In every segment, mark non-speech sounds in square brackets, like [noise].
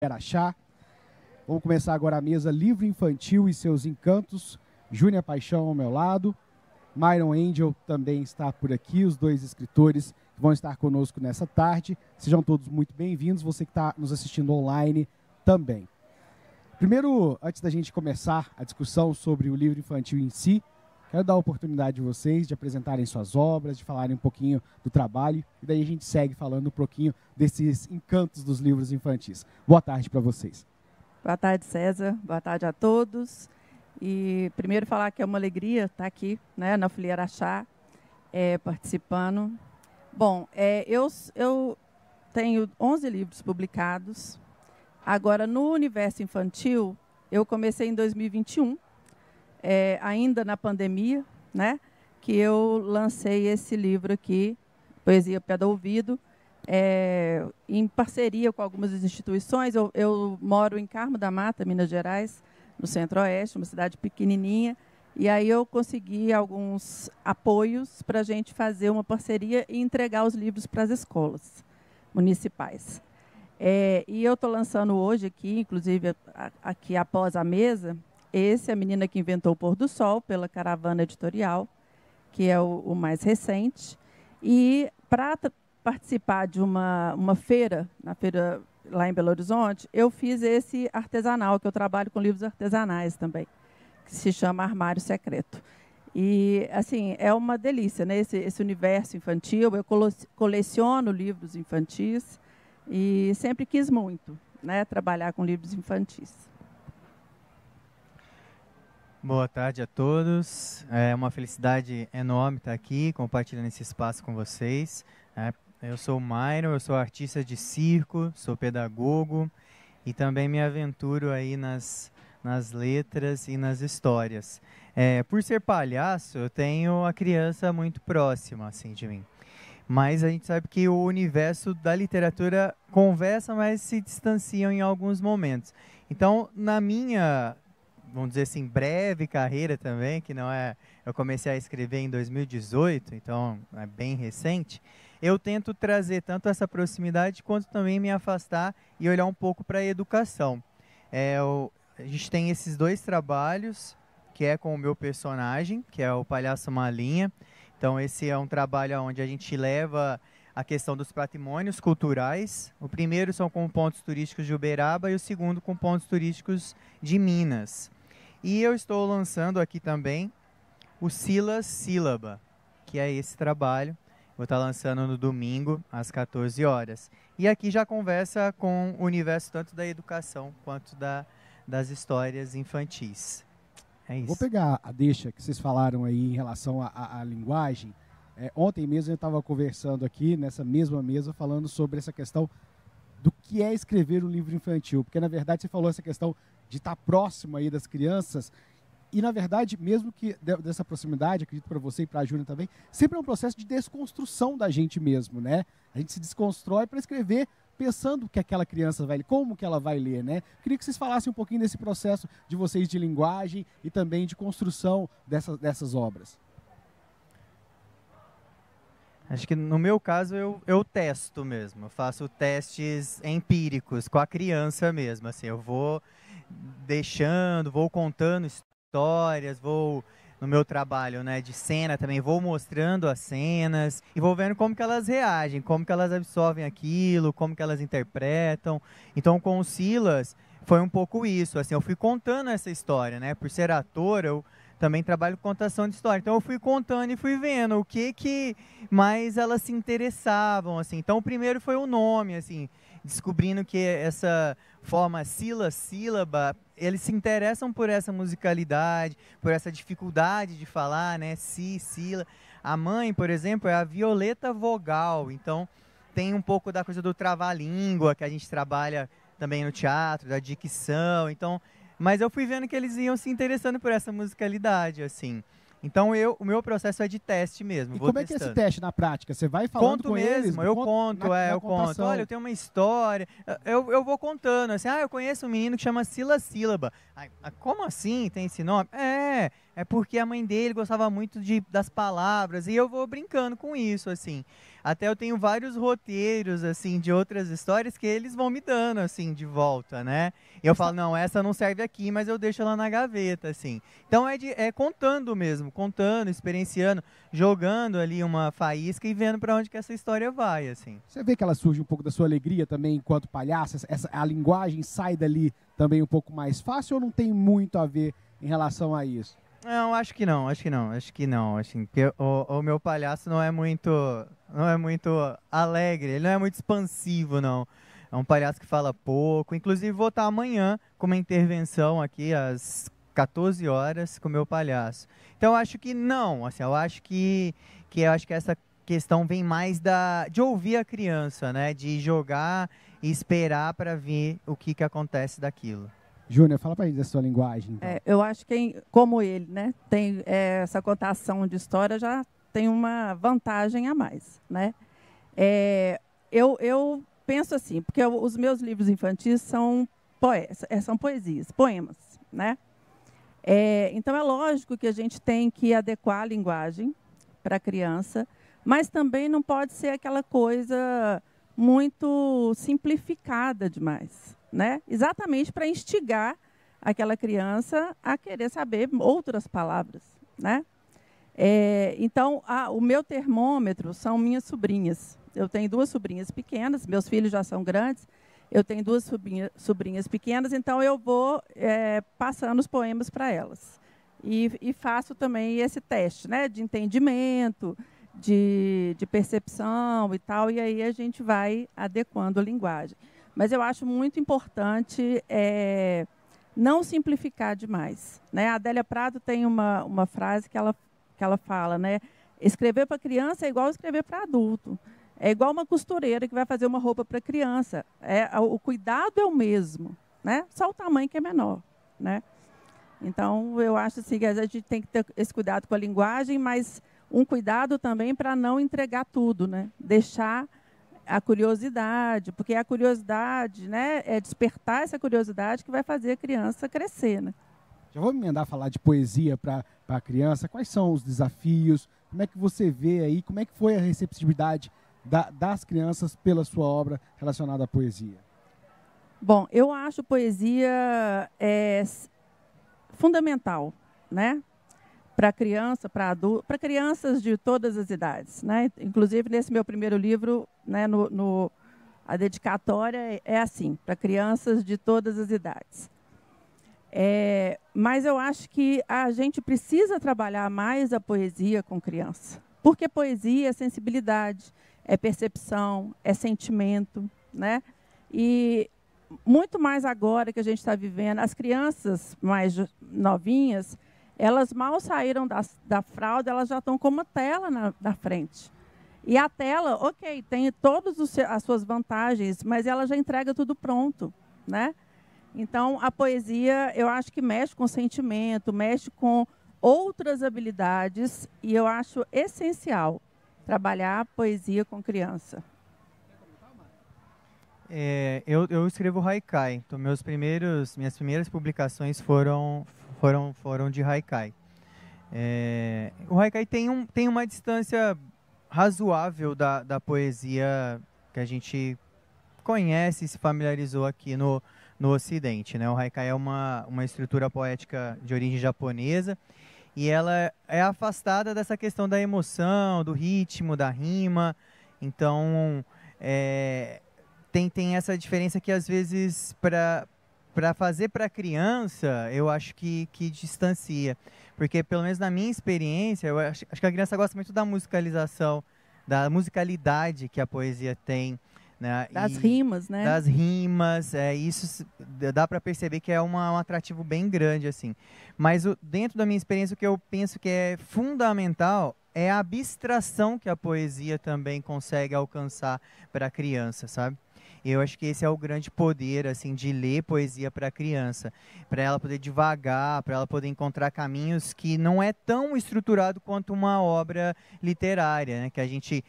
era achar. Vamos começar agora a mesa Livro Infantil e seus encantos. Júnior Paixão ao meu lado. Myron Angel também está por aqui, os dois escritores vão estar conosco nessa tarde. Sejam todos muito bem-vindos, você que está nos assistindo online também. Primeiro, antes da gente começar a discussão sobre o livro infantil em si, Quero dar a oportunidade de vocês de apresentarem suas obras, de falarem um pouquinho do trabalho, e daí a gente segue falando um pouquinho desses encantos dos livros infantis. Boa tarde para vocês. Boa tarde, César. Boa tarde a todos. E primeiro falar que é uma alegria estar tá aqui, né, na Folia Araxá, é, participando. Bom, é, eu, eu tenho 11 livros publicados. Agora, no universo infantil, eu comecei em 2021, é, ainda na pandemia, né, que eu lancei esse livro aqui, Poesia Pé do Ouvido, é, em parceria com algumas instituições. Eu, eu, moro em Carmo da Mata, Minas Gerais, no Centro-Oeste, uma cidade pequenininha, e aí eu consegui alguns apoios para a gente fazer uma parceria e entregar os livros para as escolas municipais. É, e eu estou lançando hoje aqui, inclusive aqui após a mesa, esse é a menina que inventou o pôr do sol pela Caravana Editorial, que é o, o mais recente. E para participar de uma, uma feira, na feira lá em Belo Horizonte, eu fiz esse artesanal, que eu trabalho com livros artesanais também, que se chama Armário Secreto. E, assim, é uma delícia, né? Esse, esse universo infantil. Eu coleciono livros infantis e sempre quis muito, né? Trabalhar com livros infantis. Boa tarde a todos. É uma felicidade enorme estar aqui compartilhando esse espaço com vocês. Né? eu sou o Myron, eu sou artista de circo, sou pedagogo e também me aventuro aí nas, nas letras e nas histórias. É, por ser palhaço, eu tenho a criança muito próxima assim de mim. Mas a gente sabe que o universo da literatura conversa, mas se distanciam em alguns momentos. Então, na minha vamos dizer assim, breve carreira também, que não é. Eu comecei a escrever em 2018, então é bem recente. Eu tento trazer tanto essa proximidade quanto também me afastar e olhar um pouco para a educação. É, eu, a gente tem esses dois trabalhos, que é com o meu personagem, que é o Palhaço Malinha. Então, esse é um trabalho onde a gente leva a questão dos patrimônios culturais. O primeiro são com pontos turísticos de Uberaba e o segundo com pontos turísticos de Minas. E eu estou lançando aqui também o Silas Sílaba, que é esse trabalho. Vou estar lançando no domingo, às 14 horas. E aqui já conversa com o universo tanto da educação quanto da, das histórias infantis. É isso. Vou pegar a deixa que vocês falaram aí em relação à linguagem. É, ontem mesmo eu estava conversando aqui, nessa mesma mesa, falando sobre essa questão do que é escrever um livro infantil. Porque, na verdade, você falou essa questão de estar tá próximo aí das crianças. E, na verdade, mesmo que dessa proximidade, acredito para você e para a Júlia também, sempre é um processo de desconstrução da gente mesmo, né? A gente se desconstrói para escrever pensando o que aquela criança vai ler, como que ela vai ler, né? Queria que vocês falassem um pouquinho desse processo de vocês de linguagem e também de construção dessas dessas obras. Acho que no meu caso eu, eu testo mesmo, eu faço testes empíricos com a criança mesmo, assim, eu vou deixando, vou contando histórias, vou no meu trabalho, né, de cena também, vou mostrando as cenas e vou vendo como que elas reagem, como que elas absorvem aquilo, como que elas interpretam. Então, com o Silas foi um pouco isso, assim, eu fui contando essa história, né? Por ser ator, eu também trabalho com contação de história. Então eu fui contando e fui vendo o que que mais elas se interessavam, assim. Então o primeiro foi o nome, assim descobrindo que essa forma sílaba sílaba, eles se interessam por essa musicalidade, por essa dificuldade de falar, né? Si, síla. A mãe, por exemplo, é a violeta vogal, então tem um pouco da coisa do trava-língua que a gente trabalha também no teatro, da dicção, então... Mas eu fui vendo que eles iam se interessando por essa musicalidade, assim. Então eu, o meu processo é de teste mesmo. E como testando. é que é esse teste na prática? Você vai falando conto com mesmo, eles? Eu conto, na, é, na eu contação. conto. Olha, eu tenho uma história. Eu, eu vou contando, assim, ah, eu conheço um menino que chama Sila Sílaba. como assim tem esse nome? É, é porque a mãe dele gostava muito de, das palavras. E eu vou brincando com isso, assim. Até eu tenho vários roteiros, assim, de outras histórias que eles vão me dando, assim, de volta, né? E eu falo, não, essa não serve aqui, mas eu deixo ela na gaveta, assim. Então é, de, é contando mesmo, contando, experienciando, jogando ali uma faísca e vendo para onde que essa história vai, assim. Você vê que ela surge um pouco da sua alegria também enquanto palhaça? Essa, a linguagem sai dali também um pouco mais fácil ou não tem muito a ver em relação a isso? Não, acho que não, acho que não, acho que não. Acho que o, o, meu palhaço não é muito. não é muito alegre, ele não é muito expansivo, não. É um palhaço que fala pouco. Inclusive, vou estar amanhã com uma intervenção aqui às 14 horas com o meu palhaço. Então, acho que não. Assim, eu acho que, que eu acho que essa questão vem mais da de ouvir a criança, né? De jogar e esperar para ver o que, que acontece daquilo. Júnior, fala para gente da sua linguagem. Então. É, eu acho que, como ele, né, tem é, essa cotação de história, já tem uma vantagem a mais. Né? É, eu, eu penso assim, porque eu, os meus livros infantis são, é, são poesias, poemas. Né? É, então, é lógico que a gente tem que adequar a linguagem para a criança, mas também não pode ser aquela coisa muito simplificada demais né? Exatamente para instigar aquela criança a querer saber outras palavras, né? É, então, a, o meu termômetro são minhas sobrinhas. Eu tenho duas sobrinhas pequenas, meus filhos já são grandes, eu tenho duas sobrinha, sobrinhas pequenas, então eu vou é, passando os poemas para elas. E, e, faço também esse teste né, de entendimento, de, de percepção e tal, e aí a gente vai adequando a linguagem. Mas eu acho muito importante é, não simplificar demais. Né? A Adélia Prado tem uma, uma frase que ela, que ela fala, né? Escrever para criança é igual escrever para adulto. É igual uma costureira que vai fazer uma roupa para criança. É, o cuidado é o mesmo, né? Só o tamanho que é menor, né? Então, eu acho assim, que a gente tem que ter esse cuidado com a linguagem, mas um cuidado também para não entregar tudo, né? Deixar a curiosidade, porque a curiosidade, né, é despertar essa curiosidade que vai fazer a criança crescer, né? Já vou emendar a falar de poesia para a criança. Quais são os desafios? Como é que você vê aí? Como é que foi a receptividade da, das crianças pela sua obra relacionada à poesia? Bom, eu acho poesia é, fundamental, né? para criança, para adulto, para crianças de todas as idades, né? Inclusive nesse meu primeiro livro, né, no, no a dedicatória é, é assim, para crianças de todas as idades. É, mas eu acho que a gente precisa trabalhar mais a poesia com criança, porque poesia é sensibilidade, é percepção, é sentimento, né? E muito mais agora que a gente está vivendo, as crianças mais novinhas elas mal saíram da, da fralda, elas já estão com uma tela na, na frente. E a tela, ok, tem todas as suas vantagens, mas ela já entrega tudo pronto, né? Então, a poesia, eu acho que mexe com sentimento, mexe com outras habilidades, e eu acho essencial trabalhar poesia com criança. É, eu, eu escrevo haikai. Então, meus primeiros, minhas primeiras publicações foram foram, foram de Haikai. É, o Haikai tem, um, tem uma distância razoável da, da poesia que a gente conhece e se familiarizou aqui no, no Ocidente. Né? O Haikai é uma, uma estrutura poética de origem japonesa e ela é afastada dessa questão da emoção, do ritmo, da rima. Então, é, tem, tem essa diferença que às vezes para para fazer para criança, eu acho que, que distancia. Porque, pelo menos na minha experiência, eu acho, acho que a criança gosta muito da musicalização, da musicalidade que a poesia tem. Né? Das e, rimas, né? Das rimas, é, isso dá para perceber que é uma, um atrativo bem grande, assim. Mas o, dentro da minha experiência, o que eu penso que é fundamental é a abstração que a poesia também consegue alcançar para a criança, sabe? eu acho que esse é o grande poder assim de ler poesia para a criança, para ela poder devagar, para ela poder encontrar caminhos que não é tão estruturado quanto uma obra literária, né? que a gente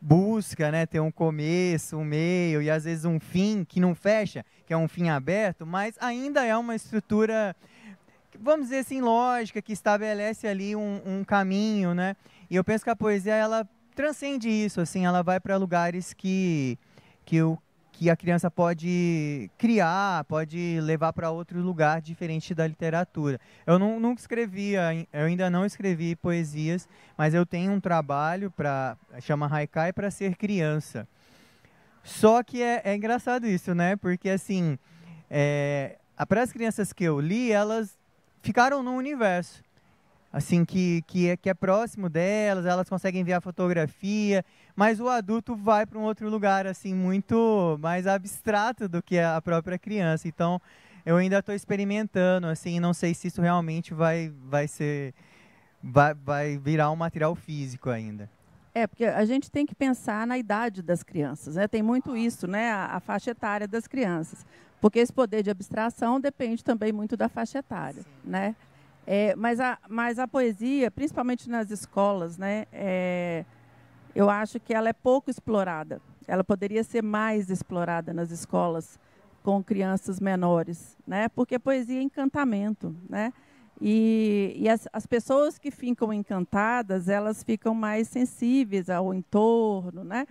busca, né, ter um começo, um meio e às vezes um fim que não fecha, que é um fim aberto, mas ainda é uma estrutura vamos dizer assim, lógica, que estabelece ali um, um caminho, né? E eu penso que a poesia, ela transcende isso, assim, ela vai para lugares que, que o que a criança pode criar, pode levar para outro lugar diferente da literatura. Eu não, nunca escrevia, eu ainda não escrevi poesias, mas eu tenho um trabalho para chama Haikai para ser criança. Só que é, é, engraçado isso, né? Porque assim, é, para as crianças que eu li, elas ficaram no universo assim que, que, é, que é próximo delas, elas conseguem ver a fotografia, mas o adulto vai para um outro lugar assim muito mais abstrato do que a própria criança. Então, eu ainda estou experimentando, assim, não sei se isso realmente vai vai ser vai, vai virar um material físico ainda. É, porque a gente tem que pensar na idade das crianças, né? Tem muito isso, né? A, a faixa etária das crianças. Porque esse poder de abstração depende também muito da faixa etária, Sim. né? É, mas, a, mas a poesia, principalmente nas escolas, né, é, eu acho que ela é pouco explorada. Ela poderia ser mais explorada nas escolas com crianças menores, né? Porque a poesia é encantamento, né? E, e as, as, pessoas que ficam encantadas, elas ficam mais sensíveis ao entorno, né?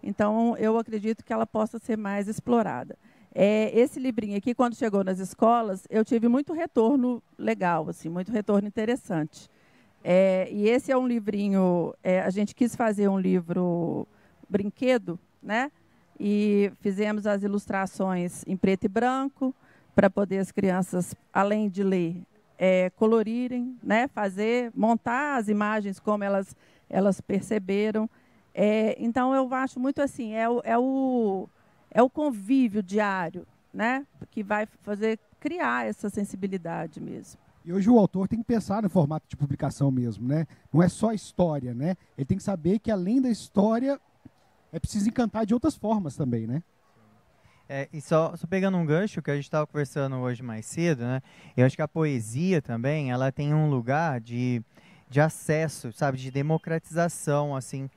Então, eu acredito que ela possa ser mais explorada. É, esse livrinho aqui, quando chegou nas escolas, eu tive muito retorno legal, assim, muito retorno interessante. É, e esse é um livrinho, é, a gente quis fazer um livro brinquedo, né? E fizemos as ilustrações em preto e branco para poder as crianças, além de ler, é, colorirem, né? Fazer, montar as imagens como elas elas perceberam. É, então eu acho muito assim, é o, é o é o convívio diário, né, que vai fazer criar essa sensibilidade mesmo. E hoje o autor tem que pensar no formato de publicação mesmo, né? Não é só história, né? Ele tem que saber que além da história é preciso encantar de outras formas também, né? É, e só, só, pegando um gancho que a gente estava conversando hoje mais cedo, né? Eu acho que a poesia também, ela tem um lugar de, de acesso, sabe, de democratização, assim,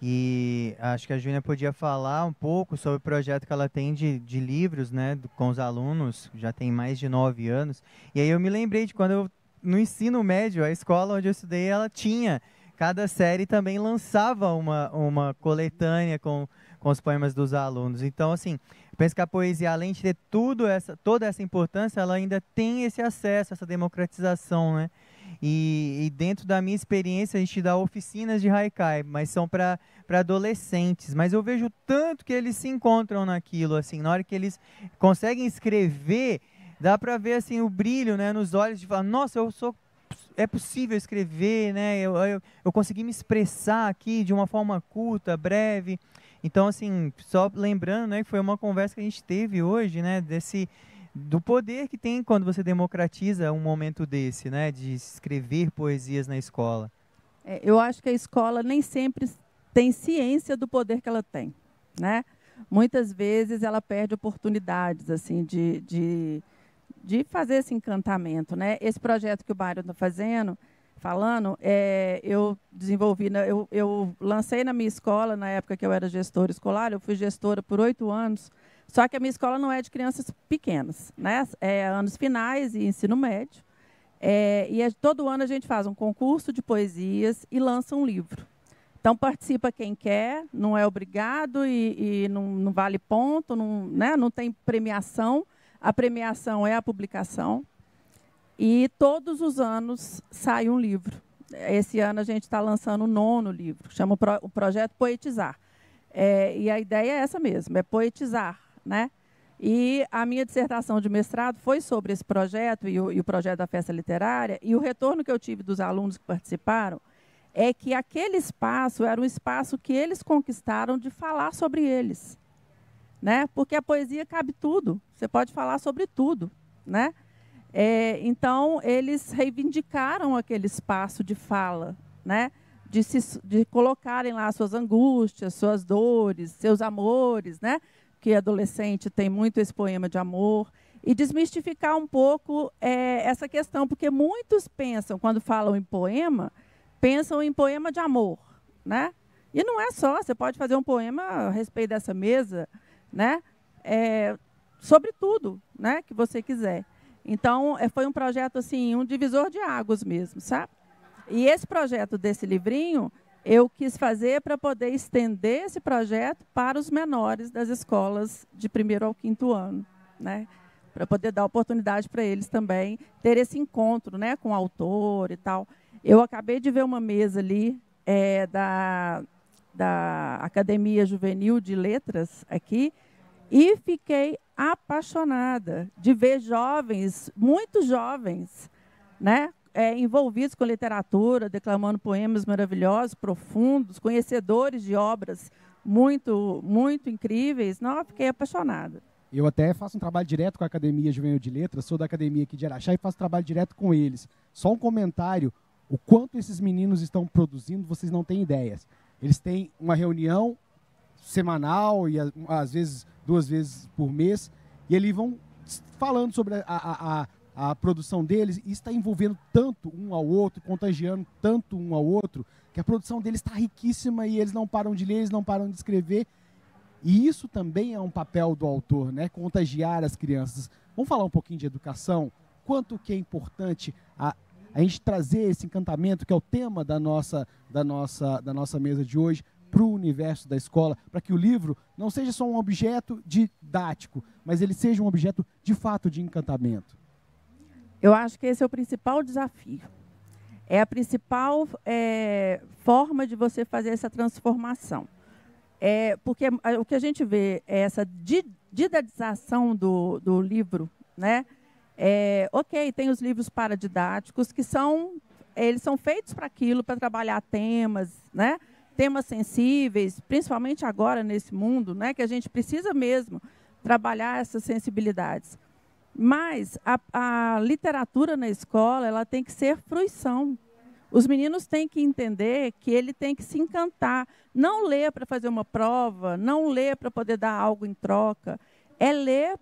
e acho que a Júlia podia falar um pouco sobre o projeto que ela tem de, de livros, né, com os alunos, já tem mais de nove anos. E aí eu me lembrei de quando eu, no ensino médio, a escola onde eu estudei, ela tinha, cada série também lançava uma, uma coletânea com, com os poemas dos alunos. Então, assim, penso que a poesia, além de ter tudo essa, toda essa importância, ela ainda tem esse acesso, essa democratização, né? E, e, dentro da minha experiência, a gente dá oficinas de haikai, mas são para adolescentes. Mas eu vejo tanto que eles se encontram naquilo, assim, na hora que eles conseguem escrever, dá para ver assim o brilho, né, nos olhos de falar, nossa, eu sou é possível escrever, né? Eu, eu, eu consegui me expressar aqui de uma forma curta, breve. Então, assim, só lembrando, né, que foi uma conversa que a gente teve hoje, né, desse do poder que tem quando você democratiza um momento desse, né, de escrever poesias na escola. É, eu acho que a escola nem sempre tem ciência do poder que ela tem, né? Muitas vezes ela perde oportunidades assim de, de, de fazer esse encantamento, né? Esse projeto que o bairro está fazendo, falando, é, eu desenvolvi, eu, eu lancei na minha escola na época que eu era gestora escolar, eu fui gestora por oito anos só que a minha escola não é de crianças pequenas, né? É anos finais e ensino médio. É, e é, todo ano a gente faz um concurso de poesias e lança um livro. Então participa quem quer, não é obrigado e, e não, não, vale ponto, não, né? não tem premiação. A premiação é a publicação. E todos os anos sai um livro. Esse ano a gente está lançando o nono livro, chama o, Projeto Poetizar. É, e a ideia é essa mesmo, é poetizar né? E a minha dissertação de mestrado foi sobre esse projeto e o, e o, projeto da festa literária. E o retorno que eu tive dos alunos que participaram é que aquele espaço era um espaço que eles conquistaram de falar sobre eles, né? Porque a poesia cabe tudo. Você pode falar sobre tudo, né? É, então eles reivindicaram aquele espaço de fala, né? De, se, de colocarem lá suas angústias, suas dores, seus amores, né? que adolescente tem muito esse poema de amor, e desmistificar um pouco é, essa questão, porque muitos pensam, quando falam em poema, pensam em poema de amor. Né? E não é só, você pode fazer um poema a respeito dessa mesa, né? É, sobre tudo né, que você quiser. Então, é, foi um projeto, assim, um divisor de águas mesmo, sabe? E esse projeto desse livrinho eu quis fazer para poder estender esse projeto para os menores das escolas de primeiro ao quinto ano, né? Para poder dar oportunidade para eles também ter esse encontro, né, com o autor e tal. Eu acabei de ver uma mesa ali é, da da Academia Juvenil de Letras aqui e fiquei apaixonada de ver jovens, muito jovens, né, é, envolvidos com literatura, declamando poemas maravilhosos, profundos, conhecedores de obras muito, muito incríveis. Não, fiquei apaixonada. Eu até faço um trabalho direto com a Academia Juvenil de Letras, sou da Academia aqui de Araxá e faço trabalho direto com eles. Só um comentário, o quanto esses meninos estão produzindo, vocês não têm ideias. Eles têm uma reunião semanal e às vezes duas vezes por mês, e eles vão falando sobre a, a, a a produção deles e está envolvendo tanto um ao outro, contagiando tanto um ao outro, que a produção deles está riquíssima e eles não param de ler, eles não param de escrever. E isso também é um papel do autor, né? Contagiar as crianças. Vamos falar um pouquinho de educação, quanto que é importante a, a gente trazer esse encantamento que é o tema da nossa da nossa da nossa mesa de hoje para o universo da escola, para que o livro não seja só um objeto didático, mas ele seja um objeto de fato de encantamento. Eu acho que esse é o principal desafio. É a principal é, forma de você fazer essa transformação. É, porque o que a gente vê é essa didatização do, do livro, né? É, ok, tem os livros paradidáticos que são eles são feitos para aquilo, para trabalhar temas, né? Temas sensíveis, principalmente agora nesse mundo, né? Que a gente precisa mesmo trabalhar essas sensibilidades. Mas a, a literatura na escola ela tem que ser fruição. Os meninos têm que entender que ele tem que se encantar. Não ler para fazer uma prova, não ler para poder dar algo em troca. É ler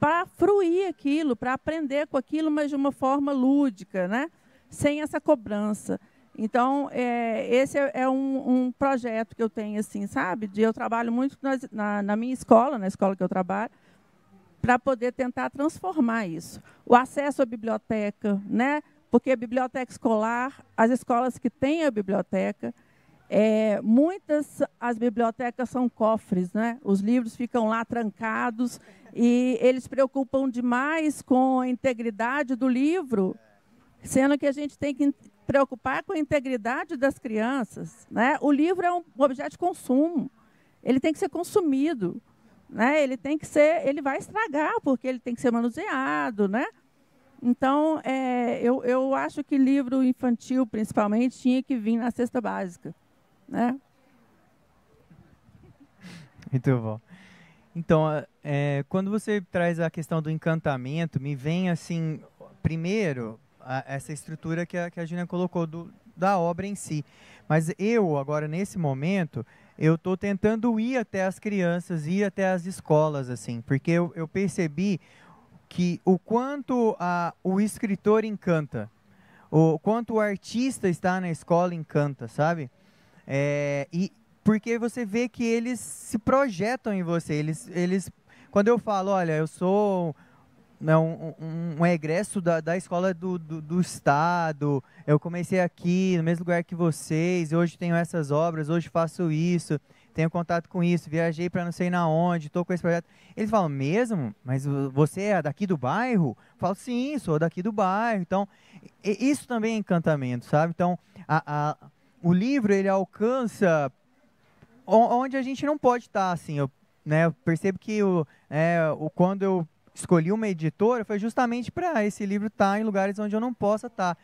para fruir aquilo, para aprender com aquilo, mas de uma forma lúdica, né? sem essa cobrança. Então, é, esse é, é um, um, projeto que eu tenho, assim, sabe? De, eu trabalho muito na, na minha escola, na escola que eu trabalho, para poder tentar transformar isso. O acesso à biblioteca, né? porque a biblioteca escolar, as escolas que têm a biblioteca, é, muitas as bibliotecas são cofres, né? os livros ficam lá trancados e eles preocupam demais com a integridade do livro, sendo que a gente tem que preocupar com a integridade das crianças. Né? O livro é um objeto de consumo, ele tem que ser consumido. Né? Ele tem que ser, ele vai estragar porque ele tem que ser manuseado, né? Então, é, eu, eu acho que livro infantil, principalmente, tinha que vir na cesta básica, né? Muito bom. Então, é, quando você traz a questão do encantamento, me vem assim, primeiro, a, essa estrutura que a, que a Gina colocou do, da obra em si. Mas eu, agora, nesse momento, eu estou tentando ir até as crianças, ir até as escolas, assim, porque eu, eu percebi que o quanto a, o escritor encanta, o quanto o artista está na escola encanta, sabe? É, e porque você vê que eles se projetam em você, eles, eles quando eu falo, olha, eu sou né, um, um, um, egresso da, da escola do, do, do, Estado. Eu comecei aqui, no mesmo lugar que vocês, hoje tenho essas obras, hoje faço isso, tenho contato com isso, viajei para não sei na onde, estou com esse projeto. Eles falam, mesmo? Mas você é daqui do bairro? Eu falo, sim, sou daqui do bairro. Então, isso também é encantamento, sabe? Então, a, a, o livro, ele alcança onde a gente não pode estar, tá, assim. Eu, né, eu percebo que o, é, o, quando eu escolhi uma editora foi justamente para esse livro estar tá em lugares onde eu não possa estar. Tá.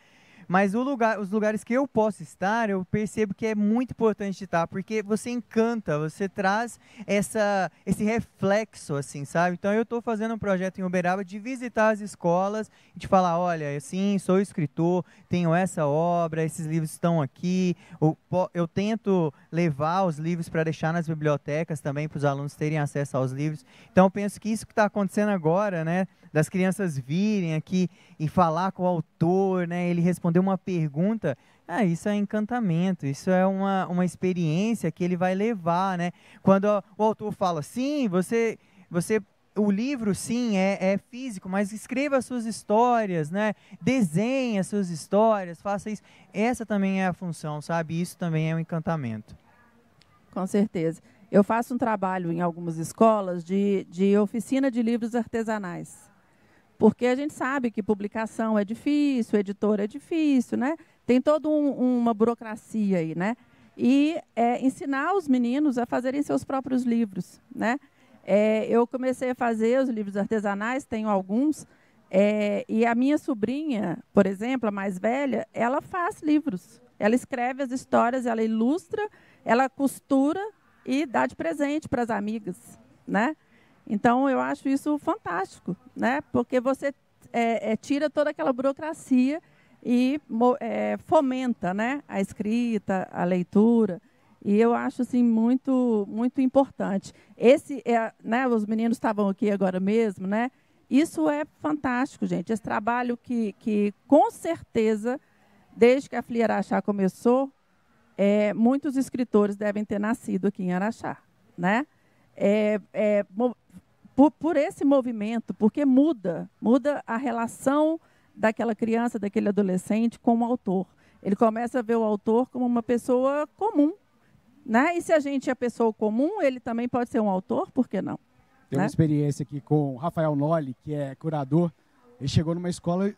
Mas lugar, os lugares que eu posso estar, eu percebo que é muito importante estar, porque você encanta, você traz essa, esse reflexo, assim, sabe? Então eu estou fazendo um projeto em Uberaba de visitar as escolas e de falar, olha, sim, sou escritor, tenho essa obra, esses livros estão aqui, eu, eu tento levar os livros para deixar nas bibliotecas também, para os alunos terem acesso aos livros. Então eu penso que isso que está acontecendo agora, né, das crianças virem aqui e falar com o autor, né, ele responder responder uma pergunta, ah, isso é encantamento, isso é uma, uma experiência que ele vai levar, né? Quando o autor fala, sim, você, você o livro sim é, é, físico, mas escreva as suas histórias, né? Desenhe as suas histórias, faça isso. Essa também é a função, sabe? Isso também é um encantamento. Com certeza. Eu faço um trabalho em algumas escolas de, de oficina de livros artesanais. Porque a gente sabe que publicação é difícil, editor é difícil, né? Tem toda um, uma burocracia aí, né? E é, ensinar os meninos a fazerem seus próprios livros, né? É, eu comecei a fazer os livros artesanais, tenho alguns, é, e a minha sobrinha, por exemplo, a mais velha, ela faz livros. Ela escreve as histórias, ela ilustra, ela costura e dá de presente para as amigas, né? Então, eu acho isso fantástico, né? porque você é, é, tira toda aquela burocracia e é, fomenta né? a escrita, a leitura. E eu acho assim, muito, muito importante. Esse é, né? Os meninos estavam aqui agora mesmo. Né? Isso é fantástico, gente. Esse trabalho que, que com certeza, desde que a Flia Araxá começou, é, muitos escritores devem ter nascido aqui em Araxá. Né? É, é, por, por esse movimento, porque muda, muda a relação daquela criança, daquele adolescente com o autor. Ele começa a ver o autor como uma pessoa comum. Né? E se a gente é pessoa comum, ele também pode ser um autor, por que não? Tem né? uma experiência aqui com Rafael Nolli, que é curador. Ele chegou numa escola,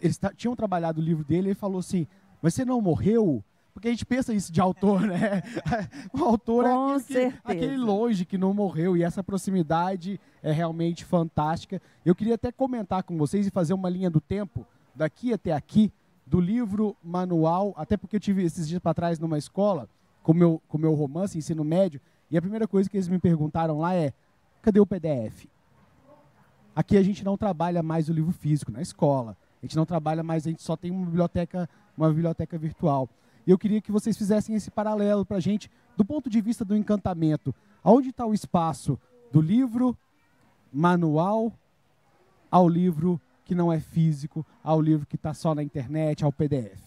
eles tinham trabalhado o livro dele, ele falou assim: Mas você não morreu? Porque a gente pensa isso de autor, né? [laughs] O autor é Com é aquele, que, aquele longe que não morreu e essa proximidade é realmente fantástica. Eu queria até comentar com vocês e fazer uma linha do tempo daqui até aqui do livro manual, até porque eu tive esses dias para trás numa escola com meu com meu romance ensino médio e a primeira coisa que eles me perguntaram lá é cadê o PDF? Aqui a gente não trabalha mais o livro físico na escola. A gente não trabalha mais, a gente só tem uma biblioteca, uma biblioteca virtual. E eu queria que vocês fizessem esse paralelo para a gente, do ponto de vista do encantamento. Onde está o espaço do livro manual ao livro que não é físico, ao livro que está só na internet, ao PDF?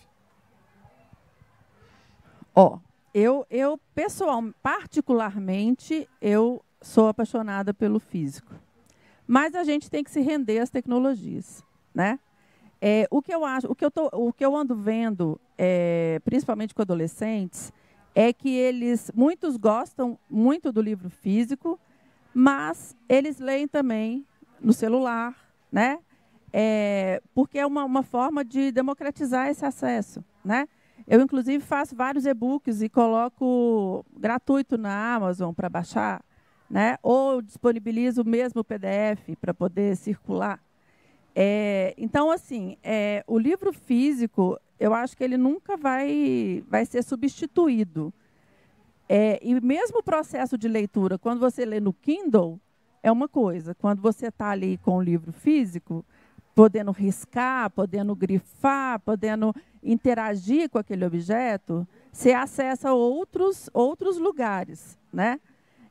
Ó, oh, eu, eu pessoal, particularmente, eu sou apaixonada pelo físico. Mas a gente tem que se render às tecnologias, né? É, o que eu acho, o que eu, tô, o que eu ando vendo, é, principalmente com adolescentes, é que eles, muitos gostam muito do livro físico, mas eles leem também no celular, né? É, porque é uma, uma forma de democratizar esse acesso, né? Eu, inclusive, faço vários e-books e coloco gratuito na Amazon para baixar, né? ou disponibilizo mesmo o PDF para poder circular. É, então, assim, é, o livro físico, eu acho que ele nunca vai, vai ser substituído. É, e mesmo o processo de leitura, quando você lê no Kindle, é uma coisa. Quando você está ali com o livro físico, podendo riscar, podendo grifar, podendo interagir com aquele objeto, você acessa outros, outros lugares. Né?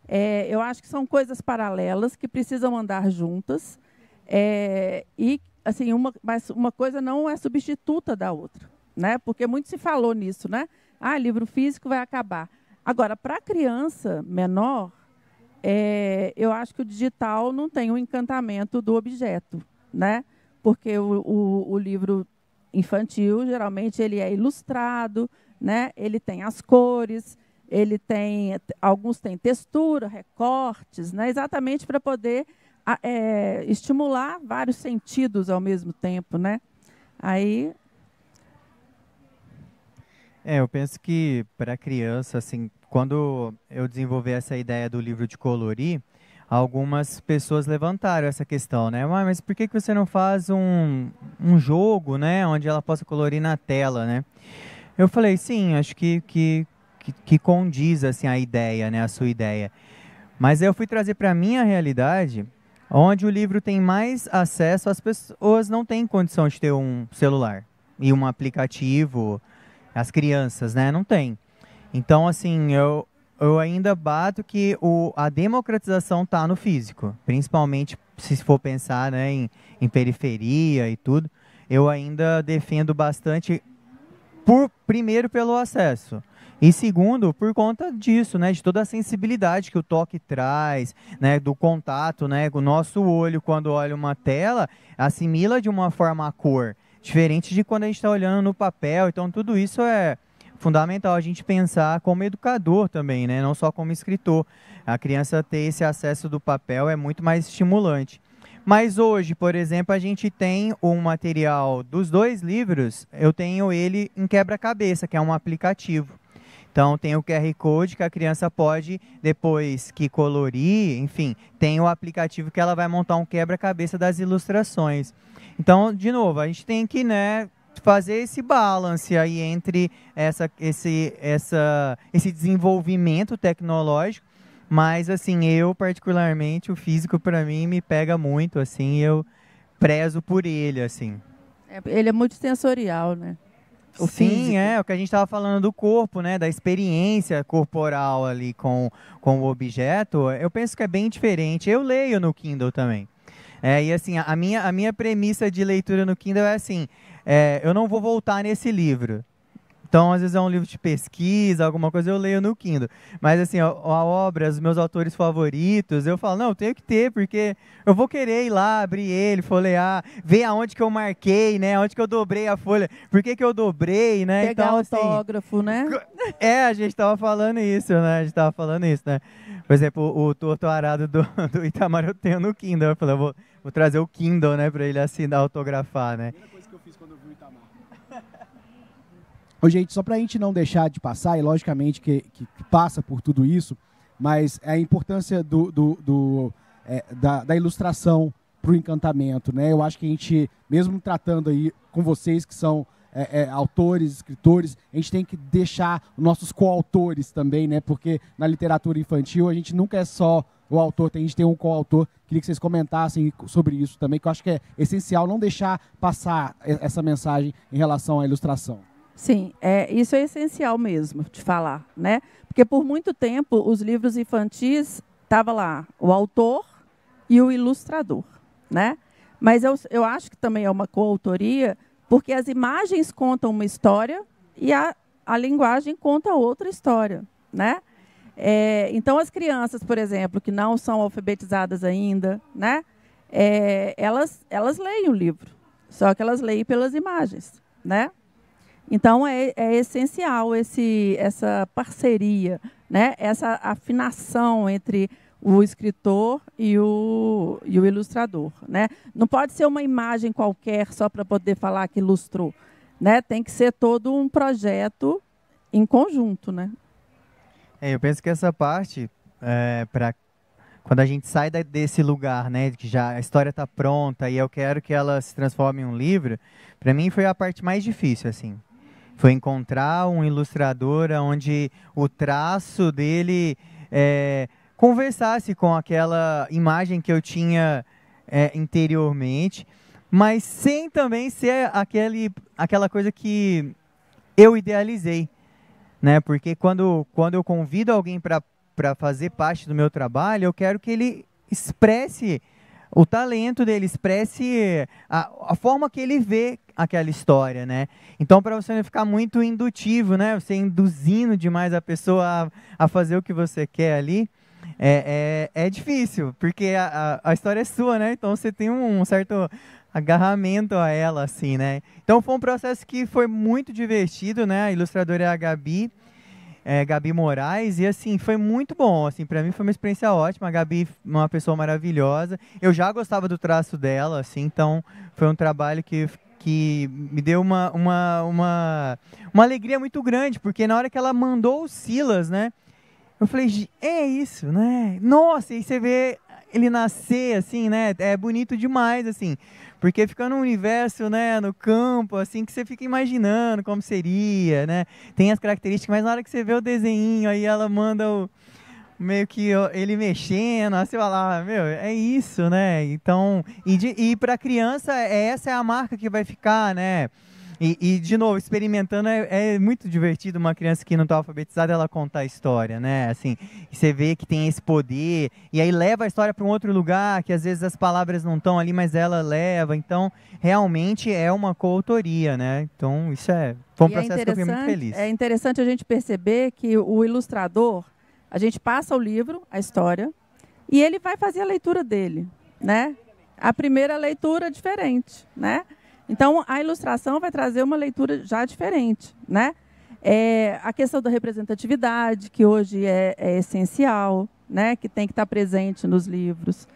É, eu acho que são coisas paralelas que precisam andar juntas é, e assim, uma, mas uma coisa não é substituta da outra, né? Porque muito se falou nisso, né? Ah, livro físico vai acabar. Agora, para a criança menor, é, eu acho que o digital não tem o encantamento do objeto, né? Porque o, o, o livro infantil geralmente ele é ilustrado, né? Ele tem as cores, ele tem alguns têm textura, recortes, né? Exatamente para poder é, estimular vários sentidos ao mesmo tempo, né? Aí é, eu penso que para criança, assim, quando eu desenvolvi essa ideia do livro de colorir, algumas pessoas levantaram essa questão, né? Ah, mas por que, que você não faz um, um jogo, né, onde ela possa colorir na tela, né? Eu falei, sim, acho que, que, que, que condiz assim a ideia, né, a sua ideia. Mas eu fui trazer para minha realidade Onde o livro tem mais acesso, as pessoas não têm condição de ter um celular e um aplicativo, as crianças, né? Não tem. Então, assim, eu, eu ainda bato que o, a democratização tá no físico, principalmente se for pensar né, em, em periferia e tudo. Eu ainda defendo bastante, por primeiro pelo acesso. E segundo, por conta disso, né, de toda a sensibilidade que o toque traz, né, do contato, né, o nosso olho quando olha uma tela assimila de uma forma a cor, diferente de quando a gente está olhando no papel. Então tudo isso é fundamental a gente pensar como educador também, né, não só como escritor. A criança ter esse acesso do papel é muito mais estimulante. Mas hoje, por exemplo, a gente tem um material dos dois livros, eu tenho ele em quebra-cabeça, que é um aplicativo. Então tem o QR Code que a criança pode, depois que colorir, enfim, tem o aplicativo que ela vai montar um quebra-cabeça das ilustrações. Então, de novo, a gente tem que, né, fazer esse balance aí entre essa, esse, essa, esse desenvolvimento tecnológico, mas assim, eu particularmente, o físico para mim me pega muito, assim, eu prezo por ele, assim. É, ele é muito sensorial, né? o Sim, físico. é, o que a gente estava falando do corpo, né, da experiência corporal ali com, com o objeto, eu penso que é bem diferente. Eu leio no Kindle também. É, e assim, a minha, a minha premissa de leitura no Kindle é assim, é, eu não vou voltar nesse livro. Então, às vezes é um livro de pesquisa, alguma coisa eu leio no Kindle. Mas, assim, a, a obra, os meus autores favoritos, eu falo, não, eu tenho que ter, porque eu vou querer ir lá, abrir ele, folhear, ver aonde que eu marquei, né? Onde que eu dobrei a folha, por que que eu dobrei, né? Pegar então, assim, autógrafo, assim, né? [laughs] É, a gente tava falando isso, né? A gente tava falando isso, né? Por exemplo, o, o Torto Arado do, [laughs] do Itamar eu tenho no Kindle. Eu falei, eu vou, vou trazer o Kindle, né, pra ele assinar, autografar, né? Ô, gente, só para a gente não deixar de passar, e logicamente que, que, passa por tudo isso, mas é a importância do, do, do é, da, da, ilustração para o encantamento, né? Eu acho que a gente, mesmo tratando aí com vocês que são é, é, autores, escritores, a gente tem que deixar nossos coautores também, né? Porque na literatura infantil a gente nunca é só o autor, a gente tem um coautor. Queria que vocês comentassem sobre isso também, que eu acho que é essencial não deixar passar essa mensagem em relação à ilustração. Sim, é, isso é essencial mesmo de falar, né? Porque por muito tempo os livros infantis tava lá o autor e o ilustrador, né? Mas eu, eu acho que também é uma coautoria, porque as imagens contam uma história e a, a linguagem conta outra história, né? É, então as crianças, por exemplo, que não são alfabetizadas ainda, né? É, elas elas leem o livro, só que elas leem pelas imagens, né? Então, é, é essencial esse, essa parceria, né? essa afinação entre o escritor e o, e o ilustrador. Né? Não pode ser uma imagem qualquer só para poder falar que ilustrou. Né? Tem que ser todo um projeto em conjunto. Né? É, eu penso que essa parte, é, para quando a gente sai desse lugar, né, que já a história está pronta e eu quero que ela se transforme em um livro, para mim foi a parte mais difícil, assim, foi encontrar um ilustrador onde o traço dele é, conversasse com aquela imagem que eu tinha é, interiormente, mas sem também ser aquele, aquela coisa que eu idealizei. Né? Porque quando, quando eu convido alguém para fazer parte do meu trabalho, eu quero que ele expresse o talento dele, expresse a, a, forma que ele vê aquela história, né? Então, para você não ficar muito indutivo, né? Você induzindo demais a pessoa a, a fazer o que você quer ali, é, é, é difícil, porque a, a, história é sua, né? Então, você tem um, um certo agarramento a ela, assim, né? Então, foi um processo que foi muito divertido, né? A ilustradora é a Gabi, é, Gabi Moraes e assim foi muito bom assim para mim foi uma experiência ótima a Gabi uma pessoa maravilhosa eu já gostava do traço dela assim então foi um trabalho que que me deu uma, uma, uma, uma alegria muito grande, porque na hora que ela mandou o Silas, né? Eu falei, é isso, né? Nossa, e você vê ele nascer, assim, né? É bonito demais, assim. Porque fica no universo, né, no campo, assim, que você fica imaginando como seria, né? Tem as características, mas na hora que você vê o desenho, aí ela manda o meio que ele mexendo, assim, lá, ah, meu, é isso, né? Então, e, e para criança, é, essa é a marca que vai ficar, né? E, e, de novo, experimentando é, é, muito divertido uma criança que não está alfabetizada ela contar a história, né? Assim, você vê que tem esse poder e aí leva a história para um outro lugar que às vezes as palavras não estão ali, mas ela leva. Então, realmente é uma coautoria, né? Então, isso é foi um e é processo é que eu fiquei muito feliz. É interessante a gente perceber que o ilustrador, a gente passa o livro, a história, e ele vai fazer a leitura dele, né? A primeira leitura diferente, né? Então, a ilustração vai trazer uma leitura já diferente. Né? É, a questão da representatividade, que hoje é, é essencial, né? que tem que estar presente nos livros,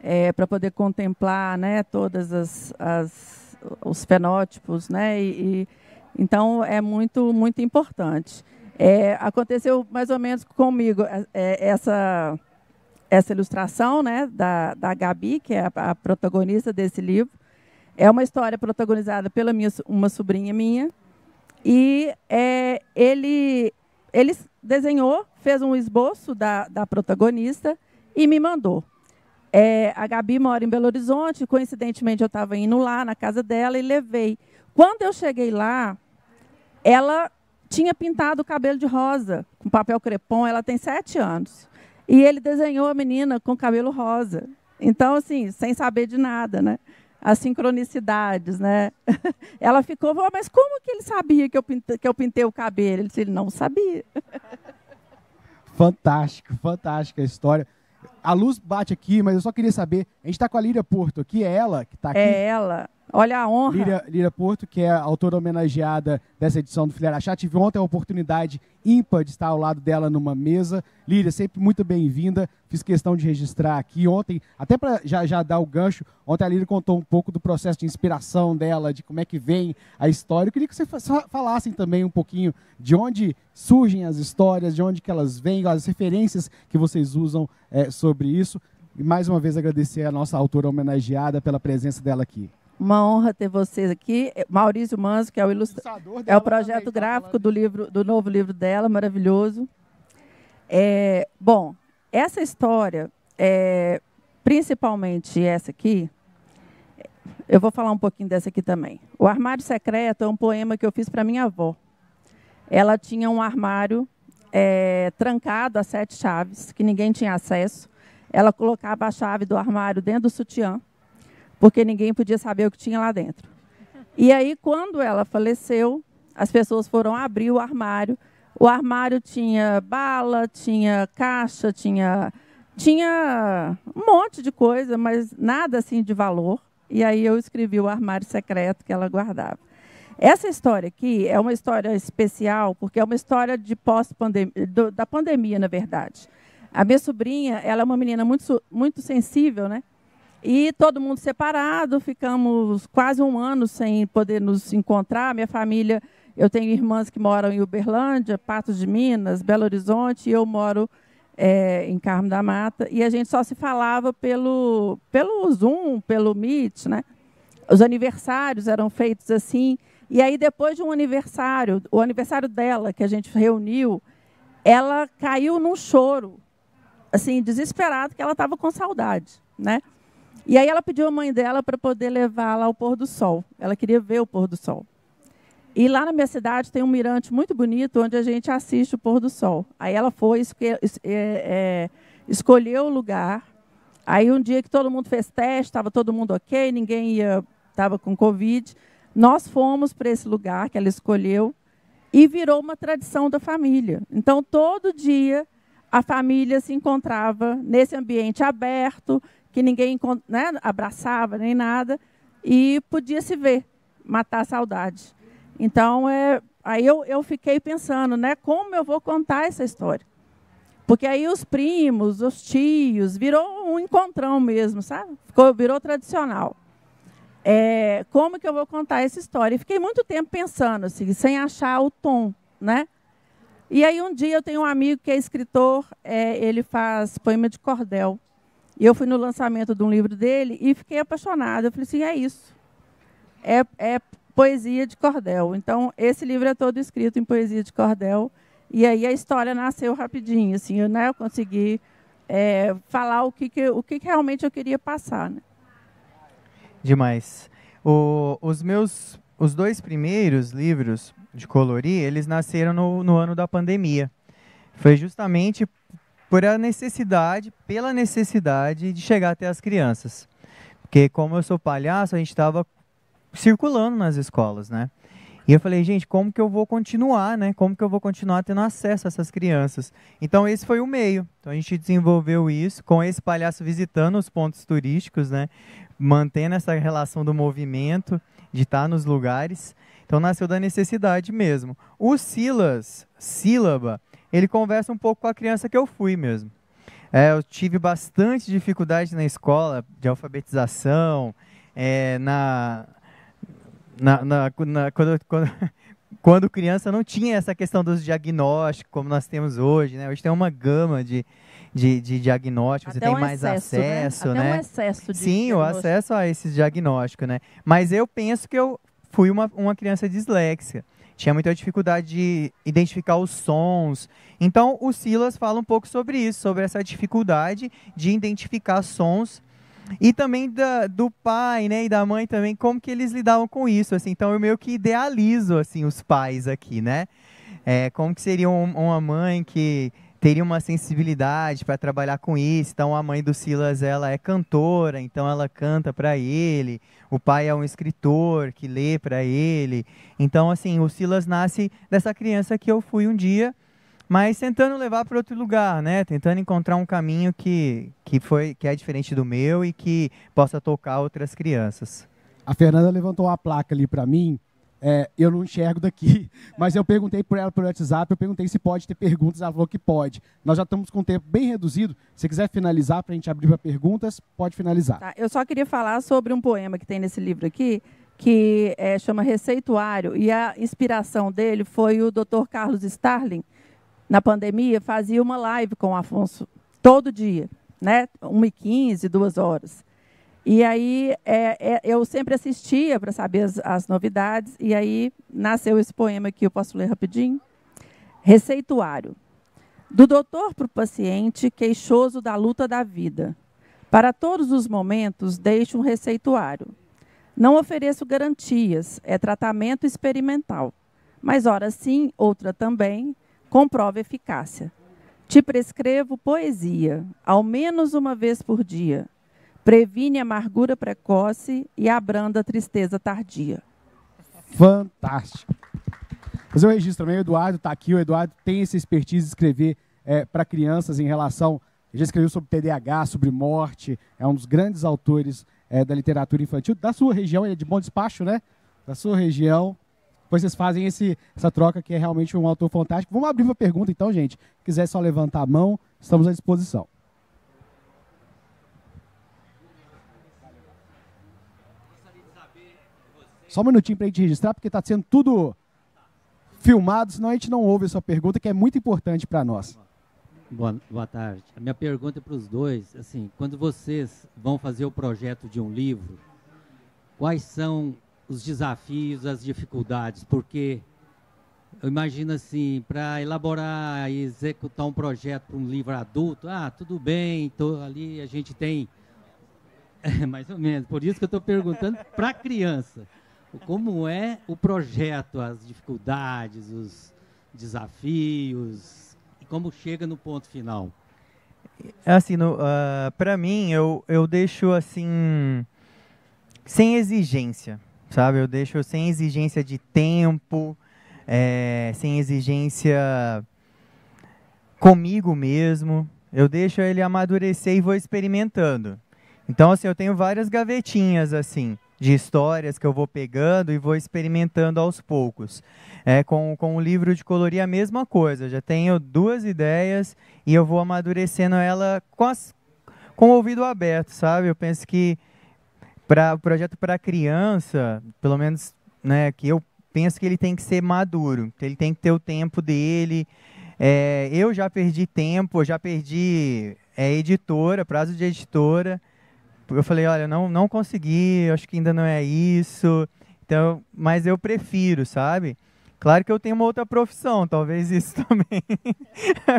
é, para poder contemplar né? Todos as, as os fenótipos. Né? E, e, então, é muito, muito importante. É, aconteceu mais ou menos comigo é, é, essa, essa ilustração né? da, da Gabi, que é a, a protagonista desse livro é uma história protagonizada pela minha, uma sobrinha minha. E é, ele, ele desenhou, fez um esboço da, da protagonista e me mandou. É, a Gabi mora em Belo Horizonte, coincidentemente eu estava indo lá na casa dela e levei. Quando eu cheguei lá, ela tinha pintado o cabelo de rosa, com papel crepom, ela tem sete anos. E ele desenhou a menina com cabelo rosa. Então, assim, sem saber de nada, né? as sincronicidades, né? [laughs] Ela ficou, mas como que ele sabia que eu, pintei, que eu pintei o cabelo? Ele disse, ele não sabia. [laughs] Fantástico, fantástica a história. A luz bate aqui, mas eu só queria saber, a gente está com a Líria Porto aqui, é ela que está aqui? É ela. Olha a honra. Lira, Porto, que é a autora homenageada dessa edição do Filera Chá. Tive ontem a oportunidade ímpar de estar ao lado dela numa mesa. Lira, sempre muito bem-vinda. Fiz questão de registrar aqui ontem, até para já, já dar o gancho, ontem a Lira contou um pouco do processo de inspiração dela, de como é que vem a história. Eu queria que vocês falassem também um pouquinho de onde surgem as histórias, de onde que elas vêm, as referências que vocês usam é, sobre isso. E mais uma vez agradecer a nossa autora homenageada pela presença dela aqui. Uma honra ter vocês aqui. É, Maurício Manso, que é o, ilustra... é o projeto também, tá gráfico do, livro, do novo livro dela, maravilhoso. É, bom, essa história, é, principalmente essa aqui, eu vou falar um pouquinho dessa aqui também. O Armário Secreto é um poema que eu fiz para minha avó. Ela tinha um armário é, trancado a sete chaves, que ninguém tinha acesso. Ela colocava a chave do armário dentro do sutiã porque ninguém podia saber o que tinha lá dentro. E aí, quando ela faleceu, as pessoas foram abrir o armário. O armário tinha bala, tinha caixa, tinha, tinha um monte de coisa, mas nada assim de valor. E aí eu escrevi o armário secreto que ela guardava. Essa história aqui é uma história especial, porque é uma história de pós pandemia da pandemia, na verdade. A minha sobrinha, ela é uma menina muito, muito sensível, né? E todo mundo separado, ficamos quase um ano sem poder nos encontrar. Minha família, eu tenho irmãs que moram em Uberlândia, Patos de Minas, Belo Horizonte, e eu moro é, em Carmo da Mata. E a gente só se falava pelo, pelo Zoom, pelo Meet, né? Os aniversários eram feitos assim. E aí, depois de um aniversário, o aniversário dela, que a gente reuniu, ela caiu num choro, assim, desesperado, que ela estava com saudade, né? E aí ela pediu a mãe dela para poder levá-la ao pôr do sol. Ela queria ver o pôr do sol. E lá na minha cidade tem um mirante muito bonito onde a gente assiste o pôr do sol. Aí ela foi, é, é, escolheu o lugar. Aí um dia que todo mundo fez teste, estava todo mundo ok, ninguém ia, estava com Covid. Nós fomos para esse lugar que ela escolheu e virou uma tradição da família. Então, todo dia, a família se encontrava nesse ambiente aberto, que ninguém né, abraçava nem nada, e podia se ver, matar a saudade. Então, é, aí eu, eu fiquei pensando, né, como eu vou contar essa história? Porque aí os primos, os tios, virou um encontrão mesmo, sabe? Ficou, virou tradicional. É, como que eu vou contar essa história? E fiquei muito tempo pensando, assim, sem achar o tom, né? E aí um dia eu tenho um amigo que é escritor, é, ele faz poema de cordel. E eu fui no lançamento de um livro dele e fiquei apaixonada. Eu falei assim, é isso. É, é poesia de cordel. Então, esse livro é todo escrito em poesia de cordel. E aí a história nasceu rapidinho. Assim, eu, né, eu consegui é, falar o que, que o que, que, realmente eu queria passar. Né? Demais. O, os meus os dois primeiros livros de colorir, eles nasceram no, no ano da pandemia. Foi justamente por a necessidade, pela necessidade de chegar até as crianças. Porque como eu sou palhaço, a gente estava circulando nas escolas, né? E eu falei, gente, como que eu vou continuar, né? Como que eu vou continuar tendo acesso a essas crianças? Então esse foi o meio. Então a gente desenvolveu isso com esse palhaço visitando os pontos turísticos, né? Mantendo essa relação do movimento, de estar nos lugares. Então nasceu da necessidade mesmo. O Silas, sílaba, ele conversa um pouco com a criança que eu fui mesmo. É, eu tive bastante dificuldade na escola de alfabetização, é, na, na, na, na quando, quando, [laughs] quando, criança não tinha essa questão dos diagnósticos como nós temos hoje, né? Hoje tem uma gama de, de, de diagnósticos, Até você tem um mais excesso, né? acesso, né? Até né? Um excesso de Sim, o acesso a esses diagnósticos, né? Mas eu penso que eu fui uma, uma criança disléxica tinha muita dificuldade de identificar os sons. Então, o Silas fala um pouco sobre isso, sobre essa dificuldade de identificar sons e também da, do pai, né, e da mãe também, como que eles lidavam com isso, assim. Então, eu meio que idealizo assim os pais aqui, né? É, como que seria um, uma mãe que teria uma sensibilidade para trabalhar com isso. Então a mãe do Silas ela é cantora, então ela canta para ele. O pai é um escritor que lê para ele. Então assim, o Silas nasce dessa criança que eu fui um dia, mas tentando levar para outro lugar, né? Tentando encontrar um caminho que que foi que é diferente do meu e que possa tocar outras crianças. A Fernanda levantou a placa ali para mim é, eu não enxergo daqui. [laughs] Mas eu perguntei por ela pelo WhatsApp, eu perguntei se pode ter perguntas, ela falou que pode. Nós já estamos com o tempo bem reduzido. Se quiser finalizar para a gente abrir para perguntas, pode finalizar. Tá, eu só queria falar sobre um poema que tem nesse livro aqui, que é, chama Receituário, e a inspiração dele foi o Dr. Carlos Starling, na pandemia, fazia uma live com o Afonso todo dia, né? 1h15, 2 horas. E aí é, é, eu sempre assistia para saber as, as, novidades, e aí nasceu esse poema que eu posso ler rapidinho. Receituário. Do doutor para o paciente, queixoso da luta da vida. Para todos os momentos, deixe um receituário. Não ofereço garantias, é tratamento experimental. Mas, ora sim, outra também, comprova eficácia. Te prescrevo poesia, ao menos uma vez por dia previne a amargura precoce e abranda a tristeza tardia. Fantástico. Fazer um registro também, o Eduardo está aqui, o Eduardo tem essa expertise de escrever é, para crianças em relação. Ele já escreveu sobre TDAH, sobre morte, é um dos grandes autores é, da literatura infantil, da sua região, ele é de bom despacho, né? Da sua região. Depois vocês fazem esse, essa troca que é realmente um autor fantástico. Vamos abrir uma pergunta então, gente. Se quiser só levantar a mão, estamos à disposição. Só um minutinho para a gente registrar, porque está sendo tudo filmado, senão a gente não ouve a sua pergunta, que é muito importante para nós. Boa, boa tarde. A minha pergunta é para os dois, assim, quando vocês vão fazer o projeto de um livro, quais são os desafios, as dificuldades? Porque eu imagino assim, para elaborar e executar um projeto para um livro adulto, ah, tudo bem, tô ali a gente tem [laughs] é, mais ou menos. Por isso que eu estou perguntando para criança como é o projeto, as dificuldades, os desafios, e como chega no ponto final? É assim, uh, ah, para mim, eu, eu deixo assim, sem exigência, sabe? Eu deixo sem exigência de tempo, é, sem exigência comigo mesmo. Eu deixo ele amadurecer e vou experimentando. Então, assim, eu tenho várias gavetinhas, assim de histórias que eu vou pegando e vou experimentando aos poucos. É, com, com o livro de colorir a mesma coisa, já tenho duas ideias e eu vou amadurecendo ela com, as, com o ouvido aberto, sabe? Eu penso que para o projeto para criança, pelo menos né, que eu penso que ele tem que ser maduro, ele tem que ter o tempo dele. É, eu já perdi tempo, já perdi é, editora, prazo de editora eu falei, olha, não, não consegui, acho que ainda não é isso. Então, mas eu prefiro, sabe? Claro que eu tenho uma outra profissão, talvez isso [laughs] também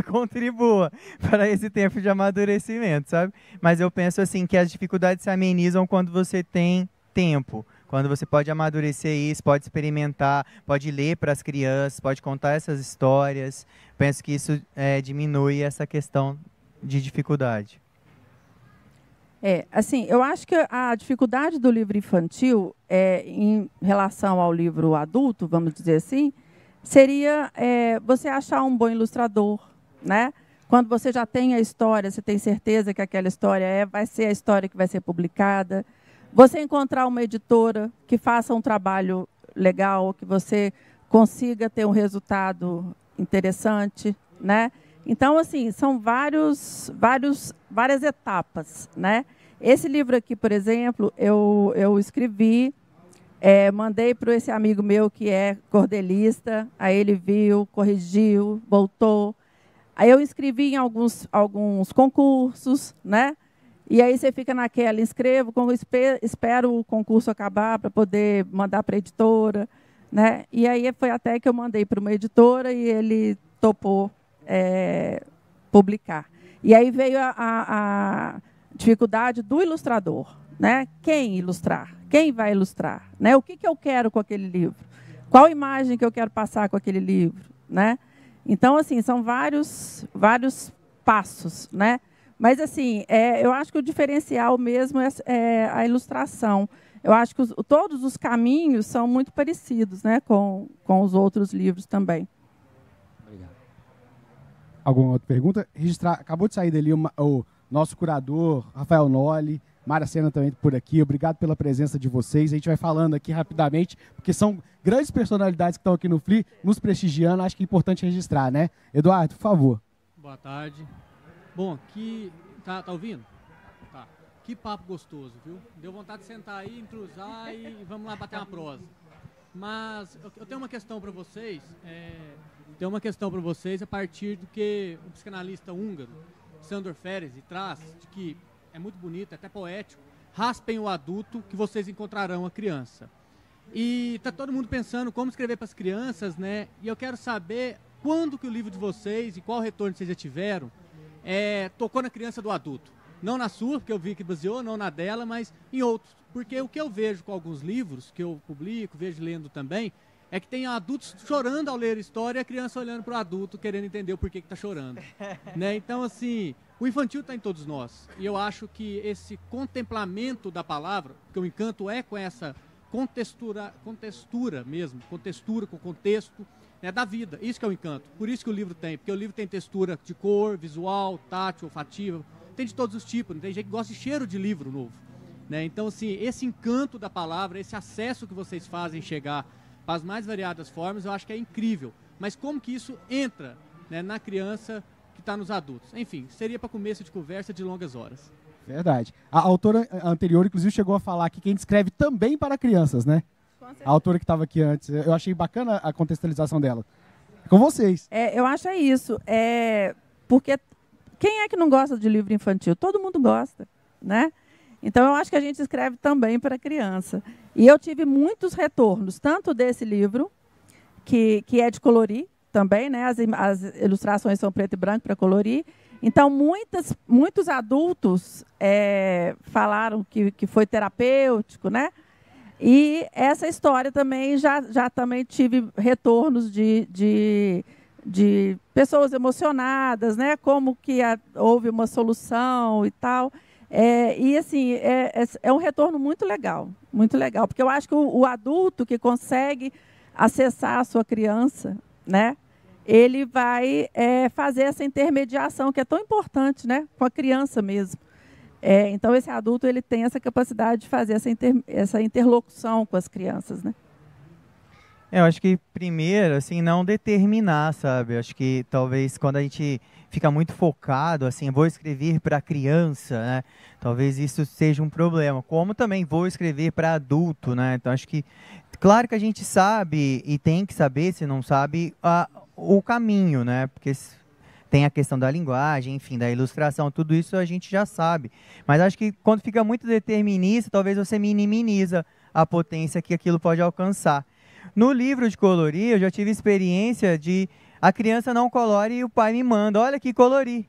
contribua para esse tempo de amadurecimento, sabe? Mas eu penso assim que as dificuldades se amenizam quando você tem tempo, quando você pode amadurecer isso, pode experimentar, pode ler para as crianças, pode contar essas histórias. Penso que isso é, diminui essa questão de dificuldade. É, assim, eu acho que a dificuldade do livro infantil é, em relação ao livro adulto, vamos dizer assim, seria é, você achar um bom ilustrador, né? Quando você já tem a história, você tem certeza que aquela história é, vai ser a história que vai ser publicada. Você encontrar uma editora que faça um trabalho legal, que você consiga ter um resultado interessante, né? Então, assim, são vários, vários, várias etapas, né? Esse livro aqui, por exemplo, eu, eu escrevi, é, mandei para esse amigo meu que é cordelista, aí ele viu, corrigiu, voltou. Aí eu escrevi em alguns, alguns concursos, né? E aí você fica naquela, escrevo, espero o concurso acabar para poder mandar para a editora. Né? E aí foi até que eu mandei para uma editora e ele topou é, publicar. E aí veio a, a dificuldade do ilustrador, né? Quem ilustrar? Quem vai ilustrar? Né? O que, que eu quero com aquele livro? Qual imagem que eu quero passar com aquele livro, né? Então, assim, são vários, vários passos, né? Mas, assim, é, eu acho que o diferencial mesmo é, é a ilustração. Eu acho que os, todos os caminhos são muito parecidos né, com, com os outros livros também. Obrigado. Alguma outra pergunta? Registrar, acabou de sair dali uma, oh, nosso curador, Rafael Nolli, Mara Sena também por aqui. Obrigado pela presença de vocês. A gente vai falando aqui rapidamente, porque são grandes personalidades que estão aqui no FLI, nos prestigiando. Acho que é importante registrar, né? Eduardo, por favor. Boa tarde. Bom, que. Tá, tá ouvindo? Tá. Que papo gostoso, viu? Deu vontade de sentar aí, entrosar e vamos lá bater uma prosa. Mas eu tenho uma questão para vocês. É, tenho uma questão para vocês a partir do que o psicanalista húngaro Sandor Feres e traz, de que é muito bonito, é até poético, raspem o adulto que vocês encontrarão a criança. E tá todo mundo pensando como escrever para as crianças, né? E eu quero saber quando que o livro de vocês e qual retorno vocês já tiveram é, tocou na criança do adulto. Não na sua, porque eu vi que baseou, não na dela, mas em outros. Porque o que eu vejo com alguns livros que eu publico, vejo lendo também, é que tem adultos chorando ao ler história e a criança olhando para o adulto, querendo entender o porquê que está chorando. [laughs] né? Então, assim, o infantil está em todos nós. E eu acho que esse contemplamento da palavra, que o encanto é com essa contextura, contextura mesmo, contextura com contexto né, da vida. Isso que é o encanto. Por isso que o livro tem, porque o livro tem textura de cor, visual, tátil, olfativa, tem de todos os tipos. Né? Tem gente que gosta de cheiro de livro novo. Né? Então, assim, esse encanto da palavra, esse acesso que vocês fazem chegar as mais variadas formas, eu acho que é incrível. Mas como que isso entra né, na criança que está nos adultos? Enfim, seria para começo de conversa de longas horas. Verdade. A autora eh, anterior, inclusive, chegou a falar que quem escreve também para crianças, né? A autora que estava aqui antes. Eu achei bacana a contextualização dela. É com vocês. É, eu acho é isso. É porque quem é que não gosta de livro infantil? Todo mundo gosta, né? Então, eu acho que a gente escreve também para criança. E eu tive muitos retornos, tanto desse livro, que, que é de colorir também, né? as, as ilustrações são preto e branco para colorir. Então, muitas, muitos adultos é, falaram que, que foi terapêutico, né? E essa história também já, já também tive retornos de, de, de pessoas emocionadas, né? Como que a, houve uma solução e tal. É, e assim, é, é, é, um retorno muito legal, muito legal, porque eu acho que o, o adulto que consegue acessar a sua criança, né, ele vai é, fazer essa intermediação que é tão importante, né, com a criança mesmo. É, então esse adulto ele tem essa capacidade de fazer essa, inter, essa interlocução com as crianças, né? É, eu acho que primeiro, assim, não determinar, sabe? Eu acho que talvez quando a gente fica muito focado, assim, vou escrever para criança, né? Talvez isso seja um problema. Como também vou escrever para adulto, né? Então acho que, claro que a gente sabe e tem que saber, se não sabe, a, o caminho, né? Porque tem a questão da linguagem, enfim, da ilustração, tudo isso a gente já sabe. Mas acho que quando fica muito determinista, talvez você minimiza a potência que aquilo pode alcançar. No livro de colorir, eu já tive experiência de a criança não colore e o pai me manda, olha que colori.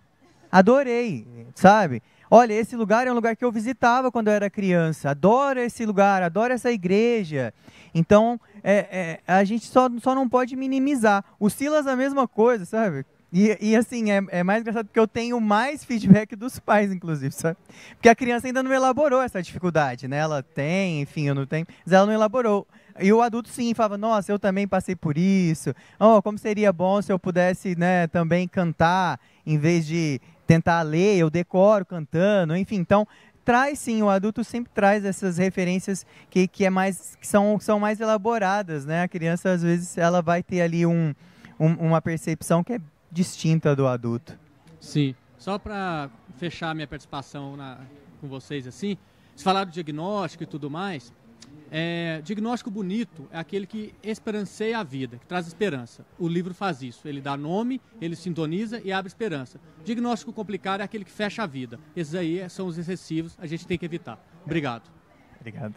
Adorei, sabe? Olha, esse lugar é um lugar que eu visitava quando eu era criança. Adoro esse lugar, adoro essa igreja. Então, é, é, a gente só, só não pode minimizar. O Silas, a mesma coisa, sabe? E, e assim, é, é, mais engraçado porque eu tenho mais feedback dos pais, inclusive, sabe? Porque a criança ainda não elaborou essa dificuldade, né? Ela tem, enfim, eu não tenho, mas ela não elaborou. E o adulto sim falava, nossa, eu também passei por isso. Oh, como seria bom se eu pudesse né, também cantar, em vez de tentar ler, eu decoro cantando, enfim. Então, traz sim, o adulto sempre traz essas referências que, que, é mais, que são, são mais elaboradas, né? A criança, às vezes, ela vai ter ali um, um uma percepção que é distinta do adulto. Sim. Só para fechar minha participação na, com vocês assim, vocês falaram do diagnóstico e tudo mais. É, diagnóstico bonito é aquele que esperanceia a vida, que traz esperança. O livro faz isso. Ele dá nome, ele sintoniza e abre esperança. Diagnóstico complicado é aquele que fecha a vida. Esses aí são os excessivos, a gente tem que evitar. Obrigado. Obrigado.